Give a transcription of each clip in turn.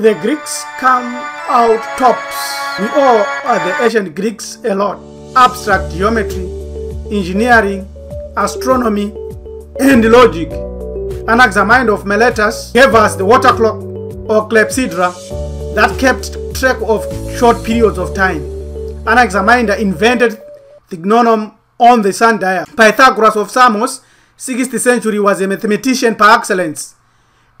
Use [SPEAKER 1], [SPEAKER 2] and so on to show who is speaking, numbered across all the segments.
[SPEAKER 1] The Greeks come out tops. We owe the ancient Greeks a lot. Abstract geometry, engineering, astronomy, and logic. Anaximander of Miletus gave us the water clock or clepsydra that kept track of short periods of time. Anaximander invented the gnomon on the sundial. Pythagoras of Samos, 6th century, was a mathematician par excellence,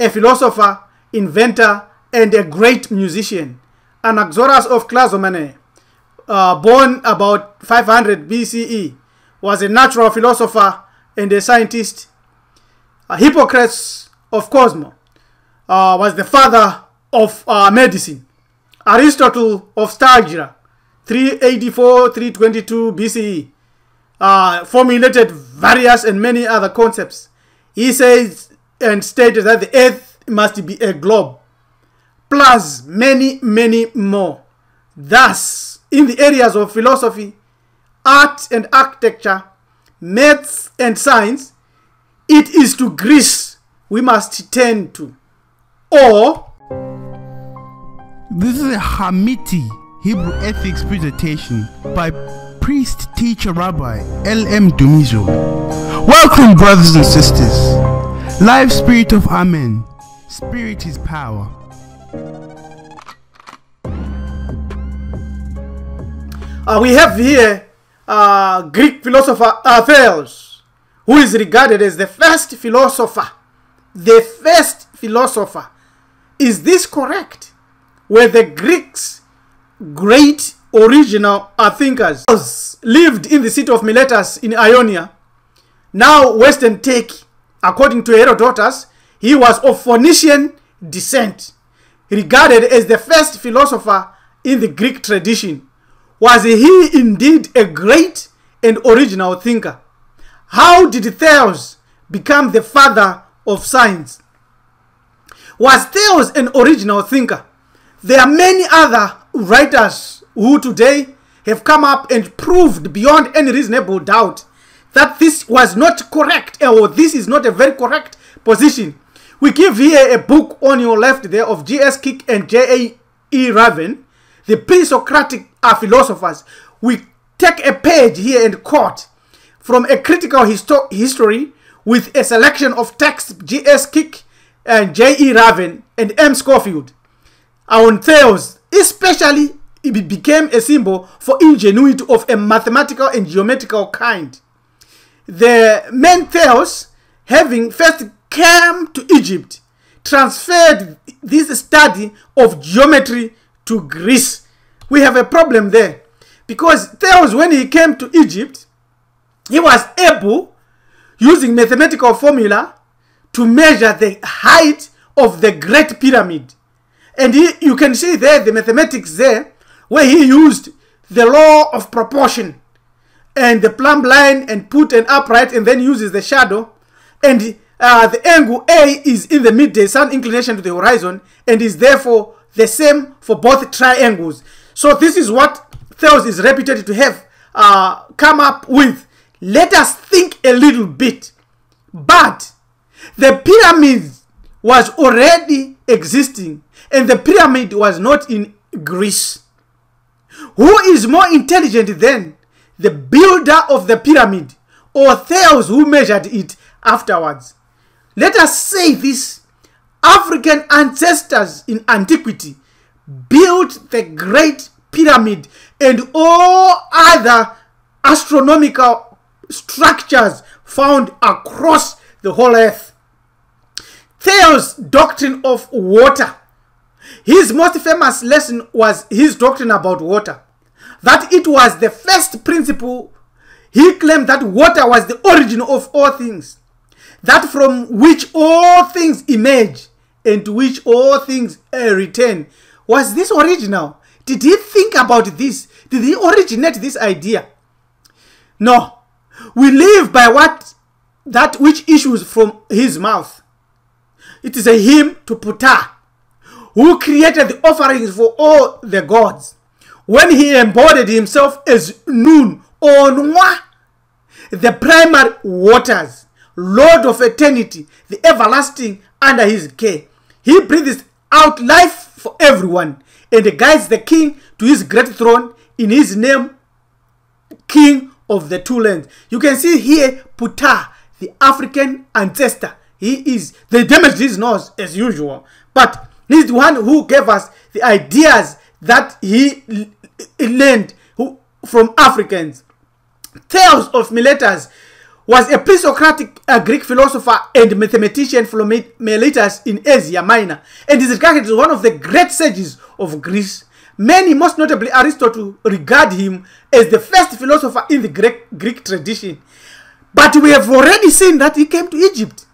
[SPEAKER 1] a philosopher, inventor, and a great musician, Anaxoras of Clazomene, uh, born about 500 BCE, was a natural philosopher and a scientist. Uh, Hippocrates of Cosmo uh, was the father of uh, medicine. Aristotle of Stagira, 384-322 BCE, formulated various and many other concepts. He says and stated that the earth must be a globe plus many, many more. Thus, in the areas of philosophy, art and architecture, maths and science, it is to Greece we must turn to. Or. This is a Hamiti Hebrew ethics presentation by priest, teacher, rabbi L.M. Dumizo. Welcome, brothers and sisters. Live spirit of Amen. Spirit is power. Uh, we have here uh, Greek philosopher Athens, who is regarded as the first philosopher. The first philosopher. Is this correct? Were the Greeks great original uh, thinkers? Lived in the city of Miletus in Ionia, now western Turkey. According to Herodotus, he was of Phoenician descent. regarded as the first philosopher in the greek tradition was he indeed a great and original thinker how did theos become the father of science was theos an original thinker there are many other writers who today have come up and proved beyond any reasonable doubt that this was not correct or this is not a very correct position We give here a book on your left there of G.S. Kick and J.A.E. Raven, the pre-Socratic philosophers. We take a page here and quote from a critical histo history with a selection of texts G.S. Kick and J.E. Raven and M. Schofield. Our Theos, especially, it became a symbol for ingenuity of a mathematical and geometrical kind. The main Theos, having first came to Egypt, transferred this study of geometry to Greece. We have a problem there because Theos, when he came to Egypt, he was able, using mathematical formula, to measure the height of the Great Pyramid. And he, you can see there the mathematics there, where he used the law of proportion and the plumb line and put an upright and then uses the shadow. And uh, the angle a is in the midday sun inclination to the horizon and is therefore the same for both triangles so this is what thels is reputed to have uh, come up with let us think a little bit but the pyramid was already existing and the pyramid was not in greece who is more intelligent then the builder of the pyramid or thels who measured it afterwards let us say this african ancestors in antiquity built the great pyramid and all other astronomical structures found across the whole earth theo's doctrine of water his most famous lesson was his doctrine about water that it was the first principle he claimed that water was the origin of all things that from which all things emerge and to which all things uh, return. Was this original? Did he think about this? Did he originate this idea? No. We live by what that which issues from his mouth. It is a hymn to Ptah, who created the offerings for all the gods. When he embodied himself as Nun or the primary waters, lord of eternity the everlasting under his care he breathes out life for everyone and guides the king to his great throne in his name king of the two lands you can see here puta the african ancestor he is they damaged his nose as usual but he's the one who gave us the ideas that he learned from africans tales of miletas was a presocratic uh, greek philosopher and mathematician from miletus in asia minor and is regarded as one of the great sages of greece many most notably aristotle regard him as the first philosopher in the greek, greek tradition but we have already seen that he came to egypt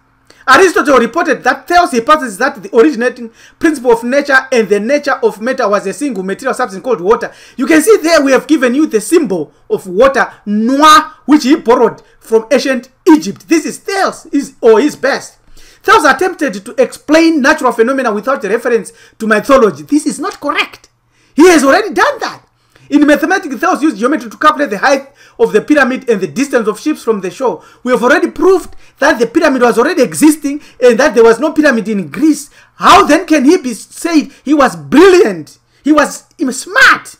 [SPEAKER 1] aristotle reported that thels hypothesis that the originating principle of nature and the nature of matter was a single material substance called water you can see there we have given you the symbol of water noi which he borrowed from ancient egypt this is thels is or his best thels attempted to explain natural phenomena without reference to mythology this is not correct he has already done that in mathematics theos used geometry to calculate the height of the pyramid and the distance of ships from the shore we have already proved that the pyramid was already existing and that there was no pyramid in greece how then can he be said he was brilliant he was smart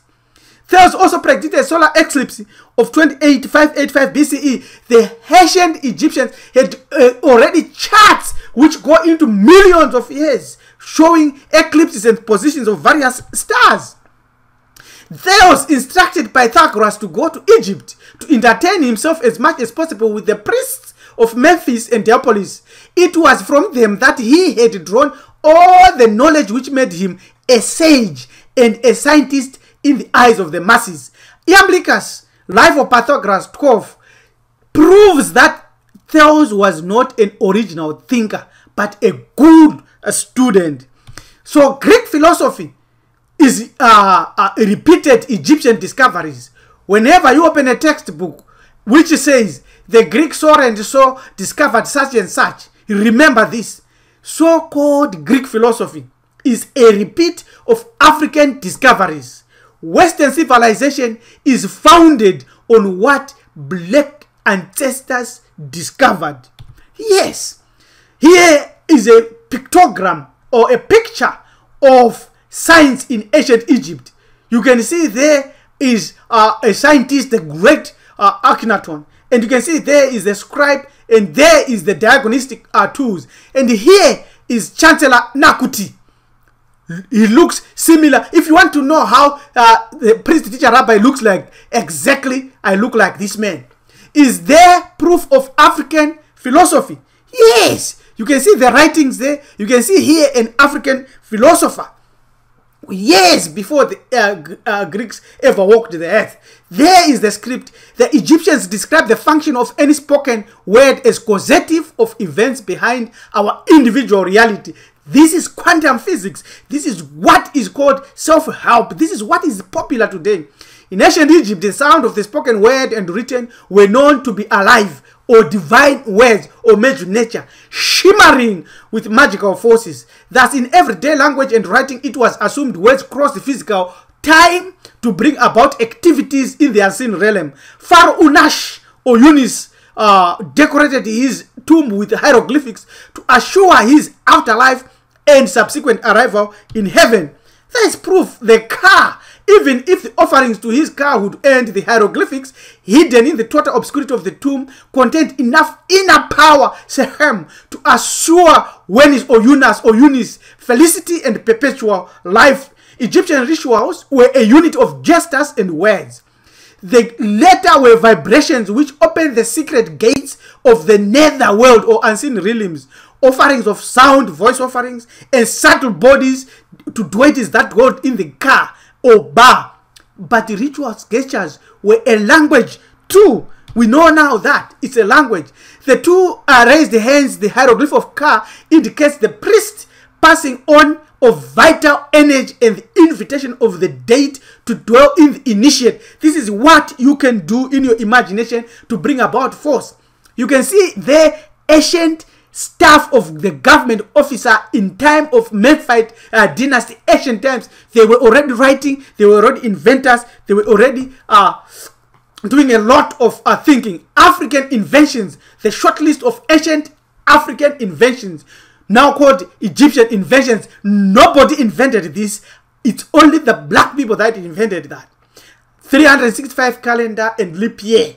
[SPEAKER 1] theos also predicted a solar eclipse of 28585 bce the hessiant egyptians had uh, already charts which go into millions of years showing eclipses and positions of various stars theos instructed pythagoras to go to egypt to entertain himself as much as possible with the priests of memphis and diapolis it was from them that he had drawn all the knowledge which made him a sage and a scientist in the eyes of the masses iamblicus life of pythagoras 12 proves that theos was not an original thinker but a good student so greek philosophy is uh, uh, repeated egyptian discoveries whenever you open a textbook which says the greek so and so discovered such and such remember this so called greek philosophy is a repeat of african discoveries western civilization is founded on what black ancestors discovered yes here is a pictogram or a picture of science in ancient Egypt. You can see there is uh, a scientist, the great uh, Akhenaton. And you can see there is the scribe and there is the diagnostic uh, tools. And here is Chancellor Nakuti. He looks similar. If you want to know how uh, the priest teacher rabbi looks like, exactly I look like this man. Is there proof of African philosophy? Yes. You can see the writings there. You can see here an African philosopher. years before the uh, uh, greeks ever walked the earth there is the script the egyptians describe the function of any spoken word as causative of events behind our individual reality this is quantum physics this is what is called self-help this is what is popular today in ancient egypt the sound of the spoken word and written were known to be alive or divine words or major nature shimmering with magical forces thus in everyday language and writing it was assumed words cross the physical time to bring about activities in the unseen realm far unash or unis uh, decorated his tomb with hieroglyphics to assure his afterlife and subsequent arrival in heaven thats proof the car even if the offerings to his car would end the hieroglyphics hidden in the total obscurity of the tomb contained enough inner power sehem to assure wenis or unas or unis felicity and perpetual life egyptian rituals were a unit of gestures and words the latter were vibrations which opened the secret gates of the nether world or unseen realms offerings of sound voice offerings and subtle bodies to dwelt is that god in the car oba but ritual gestures were a language too we know now that it's a language the two uh, raised hands the hieroglyph of car indicates the priest passing on of vital energy and the invitation of the date to dwell in the initiate this is what you can do in your imagination to bring about force you can see the ancient staff of the government officer in time of memfit uh, dynasty action times they were already writing they were already inventors they were already uh, doing a lot of uh, thinking african inventions the short list of ancient african inventions now called egyptian inventions nobody invented this it's only the black people that invented that 365 calendar and lipier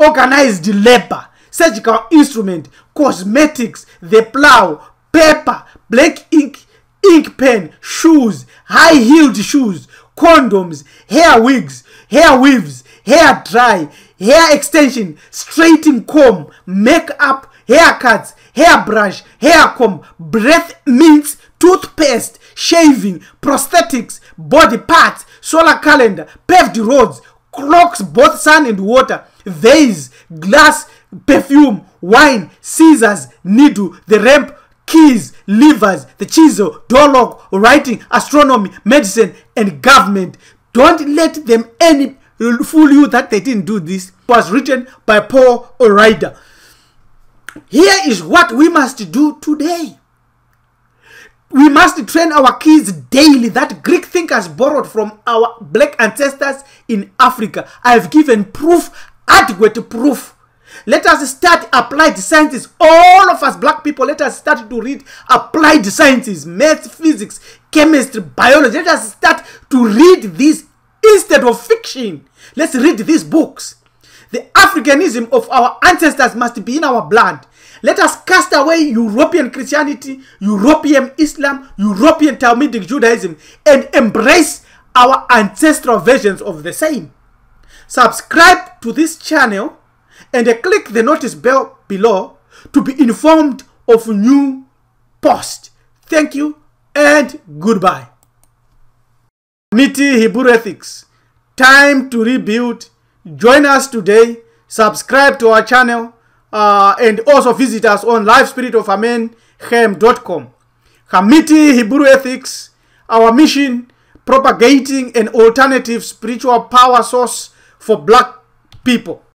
[SPEAKER 1] organized labor surgical instrument cosmetics the plow pepper black ink ink pen shoes high healed shoes condoms hair wigs hair weaves hair dry hair extension straighting comb make up hair cuts hair brush hair comb breath mints toothpaste shaving prosthetics body parts solar calendar paved roads clocks both sun and water vase glass perfume wine caesars needle the ramp keys livers the chiso dolog writing astronomy medicine and government don't let them any fool you that they didn't do this it was written by paul orider here is what we must do today we must train our kids daily that greek thinkers borrowed from our black ancestors in africa i have given proof adequate proof let us start applied sciences all of us black people let us start to read applied sciences math physics chemistry biology let us start to read this instead of fiction let's read these books the africanism of our ancestors must be in our blood let us cast away european christianity european islam european talmidic judaism and embrace our ancestral versions of the same subscribe to this channel and click the notice bell below to be informed of new posts. Thank you and goodbye. Committee Hebrew Ethics. Time to rebuild. Join us today. Subscribe to our channel uh, and also visit us on livespiritofamenhem.com. Hamiti Hebrew Ethics. Our mission propagating an alternative spiritual power source for black people.